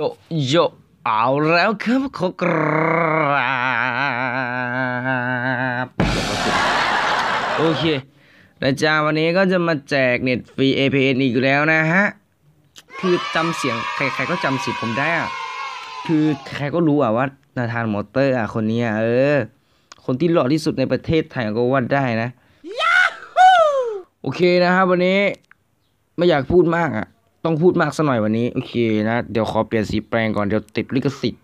โยโยเอาแล้วครับขอกราบโอเคนะจ๊ะวันนี้ก็จะมาแจกเน็ตฟรี APN อีกแล้วนะฮะ คือจำเสียงใครๆก็จำสิผมได้อะคือ ใครก็รู้อ่ะว่านาธานมอเตอร์อ่ะ คนนี้เออ คนที่หล่อที่สุดในประเทศไทยก็ว่าได้นะโอเคนะครับ วันนี้ไม่อยากพูดมากอ่ะต้องพูดมากซะหน่อยวันนี้โอเคนะเดี๋ยวขอเปลี่ยนสีแปลงก่อนเดี๋ยวติดลิขสิทธิ์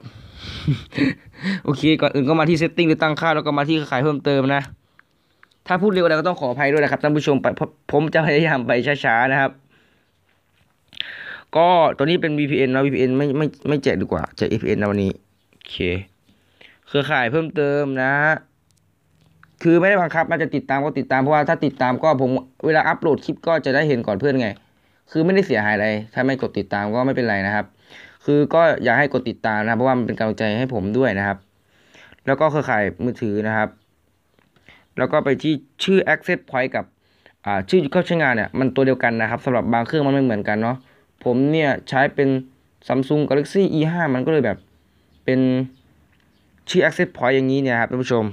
โอเคก่อนอื่นก็มาที่เซตติ้งหรือตั้งค่า แล้วก็มาที่ขายเพิ่มเติมนะถ้าพูดเร็วอะไรก็ต้องขออภัยด้วยนะครับท่านผู้ชมไปผมจะพยายามไปช้าๆนะครับ ก็ตัวนี้เป็น VPN นะ VPN ไม่ไม่ไม่แจกดีกว่าแจก VPN นะวันนี้โอเค เครือข่ายเพิ่มเติมนะ คือไม่ได้บังคับมันจะติดตามก็ติดตาม เพราะว่าถ้าติดตามก็ผมเวลาอัปโหลดคลิปก็จะได้เห็นก่อนเพื่อนไงคือไม่ได้เสียหายอะไร ถ้าไม่กดติดตามก็ไม่เป็นไรนะครับ คือก็อยากให้กดติดตามนะเพราะว่ามันเป็นกำลังใจให้ผมด้วยนะครับ แล้วก็เครือข่ายมือถือนะครับ แล้วก็ไปที่ชื่อ access point กับชื่อเข้าใช้งานเนี่ยมันตัวเดียวกันนะครับสำหรับบางเครื่องมันไม่เหมือนกันเนาะ ผมเนี่ยใช้เป็น Samsung Galaxy E5 มันก็เลยแบบเป็นชื่อ access point อย่างนี้เนี่ยครับท่านผู้ชม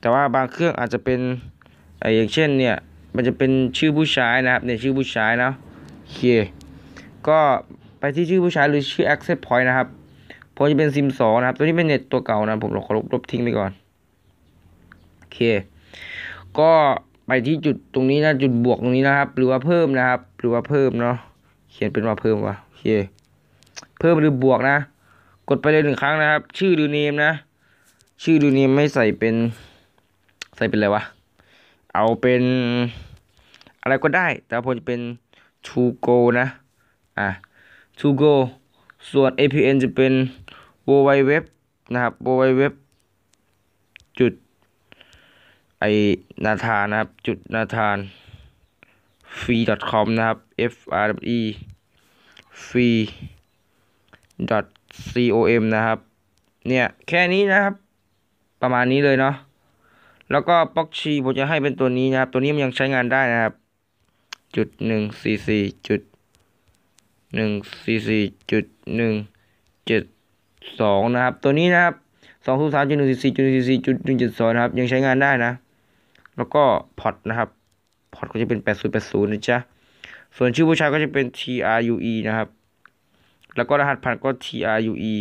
แต่ว่าบางเครื่องอาจจะเป็นอย่างเช่น เนี่ย มันจะเป็นชื่อผู้ใช้นะครับเนี่ยชื่อผู้ใช้นะเค ก็ไปที่ชื่อผู้ใช้หรือชื่อ access point นะครับพอจะเป็นซิมสองนะครับ ตัวนี้เป็นเน็ตตัวเก่านะ ผมเราขอลบทิ้งไปก่อน โอเค ก็ไปที่จุดตรงนี้นะ จุดบวกตรงนี้นะครับ หรือว่าเพิ่มนะครับ หรือว่าเพิ่มเนาะ เขียนเป็นว่าเพิ่มว่ะโอเค เพิ่มหรือบวกนะ กดไปเลยหนึ่งครั้งนะครับ ชื่อดูเนมนะ ชื่อดูเนมไม่ใส่เป็น ใส่เป็นอะไรวะ เอาเป็น อะไรก็ได้ แต่ผมจะเป็น to go นะ อ่ะ to go ส่วน APN จะเป็น w w w นะครับ w w w จุดไอนาธานนะครับ จุดนาธาน free com นะครับ f r e free com นะครับ เนี่ยแค่นี้นะครับ ประมาณนี้เลยเนาะ แล้วก็ป๊อกชีผมจะให้เป็นตัวนี้นะครับ ตัวนี้มันยังใช้งานได้นะครับจุดหนึ่งสี่สี่จุดหนึ่งสี่สี่จุดหนึ่งเจ็ดสองนะครับ ตัวนี้นะครับสองศูนย์สามจุดหนึ่งสี่สี่จุดหนึ่งสี่สี่จุดหนึ่งเจ็ดสองนะครับ ยังใช้งานได้นะ แล้วก็พอร์ตนะครับ พอร์ตก็จะเป็นแปดศูนย์แปดศูนย์นะจ๊ะ ส่วนชื่อผู้ชายก็จะเป็น T R U E นะครับ แล้วก็รหัสผ่านก็ T R U E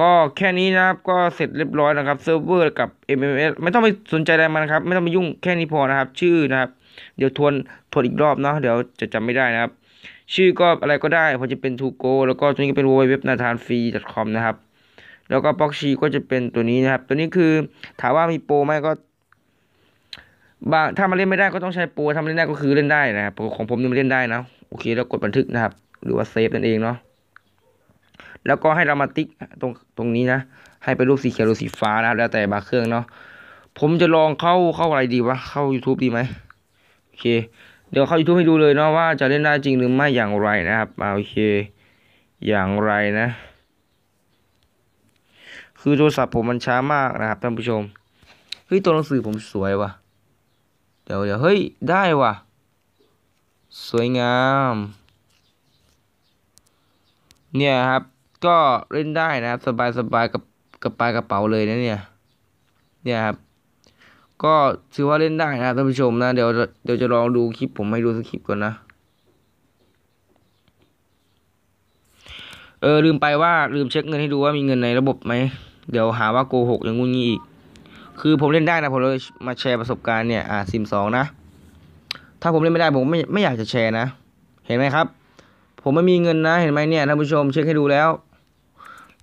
ก็แค่นี้นะครับ ก็เสร็จเรียบร้อยนะครับเซิร์ฟเวอร์กับ MMS ไม่ต้องไปสนใจอะไรมันครับ ไม่ต้องไปยุ่งแค่นี้พอนะครับ ชื่อนะครับ เดี๋ยวทวนทวนอีกรอบเนาะเดี๋ยวจะจำไม่ได้นะครับชื่อก็อะไรก็ได้พอจะเป็นทูโกแล้วก็ตัวนี้ก็เป็นเว็บนาธานฟรีคอมนะครับแล้วก็บ็อกชีก็จะเป็นตัวนี้นะครับ ตัวนี้คือถามว่ามีโปรไหมก็บางถ้ามาเล่นไม่ได้ก็ต้องใช้โปรทำเล่นได้ก็คือเล่นได้นะครับของผมนี่มันเล่นได้นะโอเคแล้วกดบันทึกนะครับ หรือว่าเซฟนั่นเองเนาะแล้วก็ให้เรามาติ๊กตรงตรงนี้นะ ให้เป็นรูปสีเขียวหรือสีฟ้านะแล้วแต่บาเครื่องเนาะผมจะลองเข้าเข้าอะไรดีวะ เข้า YouTube ดีไหมโอเค เดี๋ยวเข้า YouTube ให้ดูเลยเนาะว่าจะเล่นได้จริงหรือไม่อย่างไรนะครับโอเค อย่างไรนะ คือโทรศัพท์ผมมันช้ามากนะครับ ท่านผู้ชม เฮ้ย ตัวหนังสือผมสวยว่ะ เดี๋ยวเดี๋ยวเฮ้ยได้ว่ะ สวยงาม เนี่ยครับก็เล่นได้นะครับสบายสบายกับกับปลายกระเป๋าเลยนะเนี่ยเนี่ยครับ ก็ถือว่าเล่นได้นะท่านผู้ชม นะเดี๋ยวเดี๋ยวจะลองดูคลิปผมให้ดูสักคลิปก่อนนะเออลืมไปว่าลืมเช็คเงินให้ดูว่ามีเงินในระบบไหมเดี๋ยวหาว่าโกหกอย่างงูงี้อีก คือผมเล่นได้นะ ผมเลยมาแชร์ประสบการณ์เนี่ยอ่าซิมสองนะถ้าผมเล่นไม่ได้ผมไม่ไม่อยากจะแชร์นะ เห็นไหมครับ ผมไม่มีเงินนะ เห็นไหมเนี่ยท่านผู้ชมเช็คให้ดูแล้ว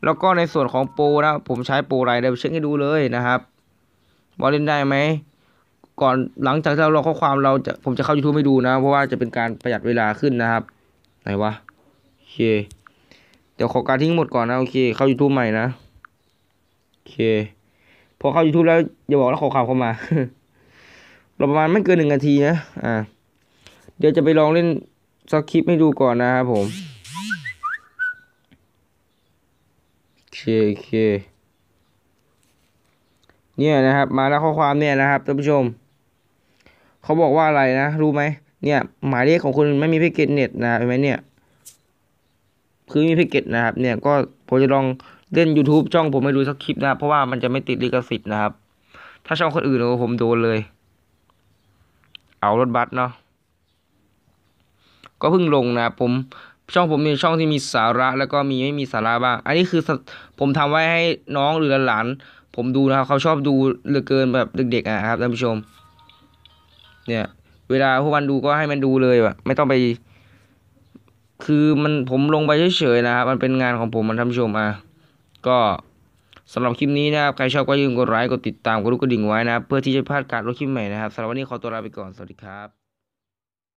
แล้วก็ในส่วนของโปรนะผมใช้โปรไรเดี๋ยวเช็คให้ดูเลยนะครับบอลเล่นได้ไหม ก่อนหลังจากที่เรารอข้อความเราจะ ผมจะเข้า YouTube ไม่ดูนะ เพราะว่าจะเป็นการประหยัดเวลาขึ้นนะครับ ไหนวะโอเคเดี๋ยวขอการทิ้งหมดก่อนนะโอเคเข้า YouTube ใหม่นะโอเค พอเข้า YouTube แล้วอย่าบอกแล้วขอข่าวเข้ามาเราประมาณไม่เกินหนึ่งนาทีนะอ่า เดี๋ยวจะไปลองเล่นสคลิปให้ดูก่อนนะครับผมเค เนี่ยนะครับ มาแล้วข้อความเนี่ยนะครับท่านผู้ชม เขาบอกว่าอะไรนะ รู้ไหมเนี่ย หมายเลขของคุณไม่มีแพ็กเกจเน็ตนะเห็นไหมเนี่ยคือมีแพ็กเกจนะครับ เนี่ย ก็ผมจะลองเล่น YouTube ช่องผมไม่ดูสักคลิปนะ เพราะว่ามันจะไม่ติดลิขสิทธิ์นะครับ ถ้าช่องคนอื่นนอผมโดนเลย เอารถบัสเนาะก็เพิ่งลงนะ ผมช่องผมเป็นช่องที่มีสาระ แล้วก็มีไม่มีสาระบ้าง อันนี้คือผมทำไว้ให้น้องหรือหลานผมดูนะครับ เขาชอบดูเหลือเกินแบบเด็กๆอ่ะครับท่านผู้ชม เนี่ย เวลาพวกมันดูก็ให้มันดูเลยแบบไม่ต้องไป คือมันผมลงไปเฉยๆนะครับมันเป็นงานของผมมันท่านผู้ชมอ่ะก็สำหรับคลิปนี้นะครับ ใครชอบก็ยืมกดไลค์กดติดตามกดรูกกระดิ่งไว้นะเพื่อที่จะพลาดการลงคลิปใหม่นะครับสำหรับวันนี้ขอตัวลาไปก่อนสวัสดีครับ